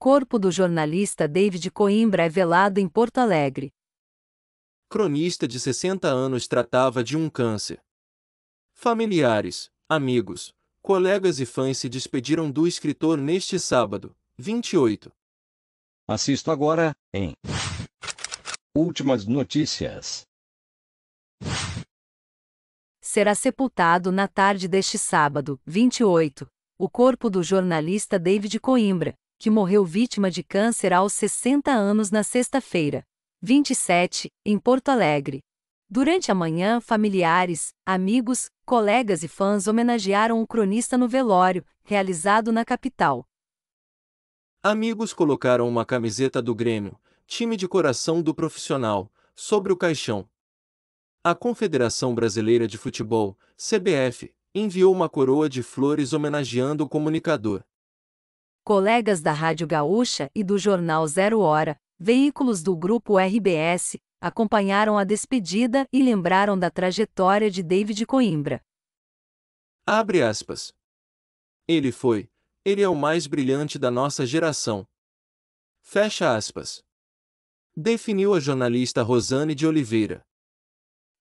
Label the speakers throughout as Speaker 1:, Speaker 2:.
Speaker 1: Corpo do jornalista David Coimbra é velado em Porto Alegre.
Speaker 2: Cronista de 60 anos tratava de um câncer. Familiares, amigos, colegas e fãs se despediram do escritor neste sábado, 28. Assisto agora, em Últimas notícias.
Speaker 1: Será sepultado na tarde deste sábado, 28, o corpo do jornalista David Coimbra, que morreu vítima de câncer aos 60 anos na sexta-feira, 27, em Porto Alegre. Durante a manhã, familiares, amigos, colegas e fãs homenagearam o cronista no velório, realizado na capital.
Speaker 2: Amigos colocaram uma camiseta do Grêmio, time de coração do profissional, sobre o caixão. A Confederação Brasileira de Futebol, CBF, enviou uma coroa de flores homenageando o comunicador
Speaker 1: colegas da Rádio Gaúcha e do jornal Zero Hora, veículos do grupo RBS, acompanharam a despedida e lembraram da trajetória de David Coimbra.
Speaker 2: Abre aspas. Ele foi, ele é o mais brilhante da nossa geração. Fecha aspas. Definiu a jornalista Rosane de Oliveira.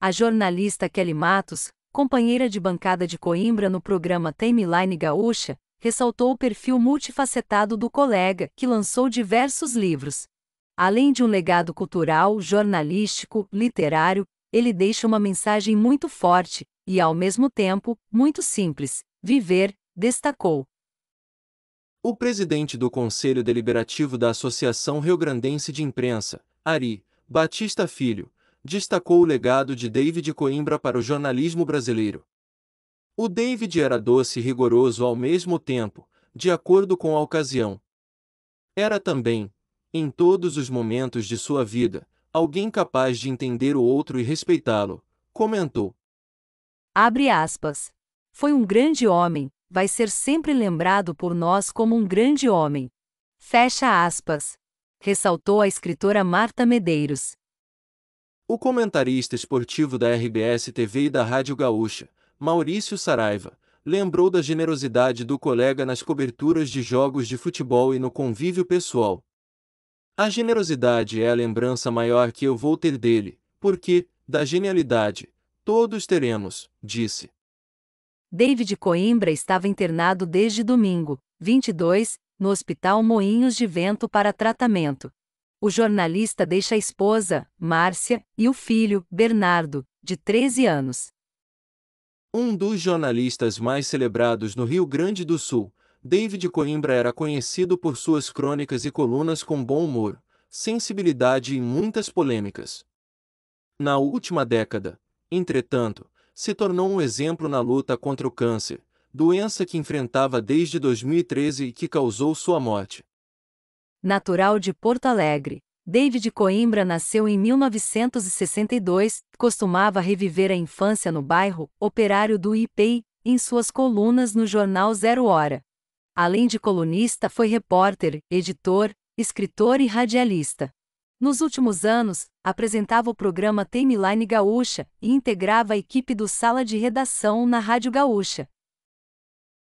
Speaker 1: A jornalista Kelly Matos, companheira de bancada de Coimbra no programa Timeline Gaúcha, ressaltou o perfil multifacetado do colega, que lançou diversos livros. Além de um legado cultural, jornalístico, literário, ele deixa uma mensagem muito forte e, ao mesmo tempo, muito simples: viver, destacou.
Speaker 2: O presidente do Conselho Deliberativo da Associação Rio Grandense de Imprensa, Ari Batista Filho, destacou o legado de David Coimbra para o jornalismo brasileiro. O David era doce e rigoroso ao mesmo tempo, de acordo com a ocasião. Era também, em todos os momentos de sua vida, alguém capaz de entender o outro e respeitá-lo, comentou.
Speaker 1: Abre aspas. Foi um grande homem, vai ser sempre lembrado por nós como um grande homem. Fecha aspas. Ressaltou a escritora Marta Medeiros. O
Speaker 2: comentarista esportivo da RBS TV e da Rádio Gaúcha, Maurício Saraiva, lembrou da generosidade do colega nas coberturas de jogos de futebol e no convívio pessoal. A generosidade é a lembrança maior que eu vou ter dele, porque, da genialidade, todos teremos, disse.
Speaker 1: David Coimbra estava internado desde domingo, 22, no Hospital Moinhos de Vento para tratamento. O jornalista deixa a esposa, Márcia, e o filho, Bernardo, de 13 anos.
Speaker 2: Um dos jornalistas mais celebrados no Rio Grande do Sul, David Coimbra era conhecido por suas crônicas e colunas com bom humor, sensibilidade e muitas polêmicas. Na última década, entretanto, se tornou um exemplo na luta contra o câncer, doença que enfrentava desde 2013 e que causou sua morte.
Speaker 1: Natural de Porto Alegre, David Coimbra nasceu em 1962, costumava reviver a infância no bairro operário do IPI, em suas colunas no jornal Zero Hora. Além de colunista, foi repórter, editor, escritor e radialista. Nos últimos anos, apresentava o programa Timeline Gaúcha e integrava a equipe do Sala de Redação na Rádio Gaúcha.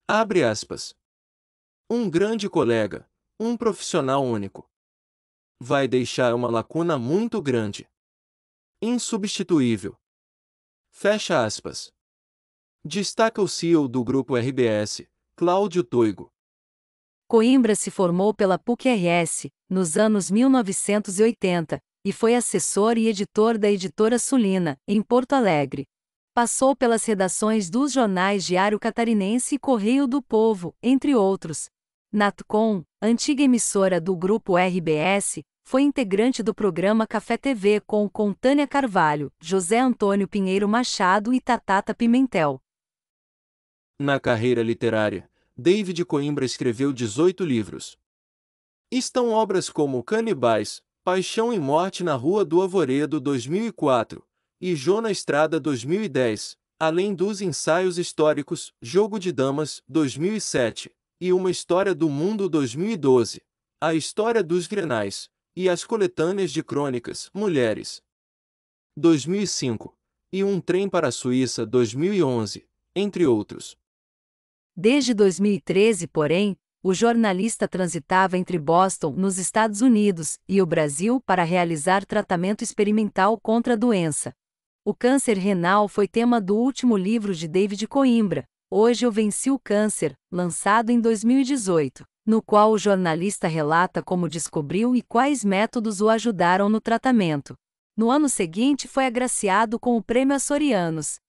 Speaker 2: Abre aspas. Um grande colega, um profissional único vai deixar uma lacuna muito grande. Insubstituível. Fecha aspas. Destaca o CEO do grupo RBS, Cláudio Toigo.
Speaker 1: Coimbra se formou pela PUC-RS, nos anos 1980, e foi assessor e editor da editora Sulina, em Porto Alegre. Passou pelas redações dos jornais Diário Catarinense e Correio do Povo, entre outros. Natcom, antiga emissora do grupo RBS, foi integrante do programa Café TV com, Contânia Carvalho, José Antônio Pinheiro Machado e Tatata Pimentel.
Speaker 2: Na carreira literária, David Coimbra escreveu 18 livros. Estão obras como Canibais, Paixão e Morte na Rua do Avoredo 2004 e Jô na Estrada 2010, além dos ensaios históricos Jogo de Damas 2007 e Uma História do Mundo 2012, A História dos Grenais e as coletâneas de crônicas Mulheres. 2005 e Um Trem para a Suíça 2011, entre outros.
Speaker 1: Desde 2013, porém, o jornalista transitava entre Boston, nos Estados Unidos, e o Brasil para realizar tratamento experimental contra a doença. O câncer renal foi tema do último livro de David Coimbra, Hoje Eu Venci o Câncer, lançado em 2018 no qual o jornalista relata como descobriu e quais métodos o ajudaram no tratamento. No ano seguinte, foi agraciado com o Prêmio Açorianos.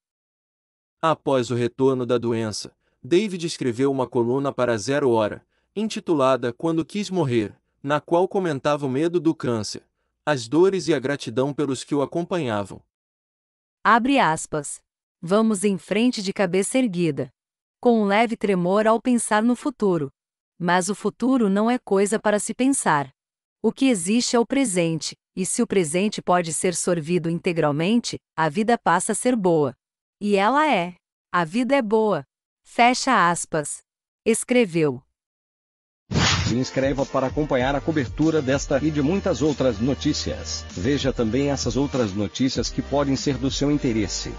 Speaker 2: Após o retorno da doença, David escreveu uma coluna para Zero Hora, intitulada Quando Quis Morrer, na qual comentava o medo do câncer, as dores e a gratidão pelos que o acompanhavam.
Speaker 1: Abre aspas. Vamos em frente de cabeça erguida. Com um leve tremor ao pensar no futuro, mas o futuro não é coisa para se pensar. O que existe é o presente, e se o presente pode ser sorvido integralmente, a vida passa a ser boa. E ela é. A vida é boa. Fecha aspas. Escreveu.
Speaker 2: Se inscreva para acompanhar a cobertura desta e de muitas outras notícias. Veja também essas outras notícias que podem ser do seu interesse.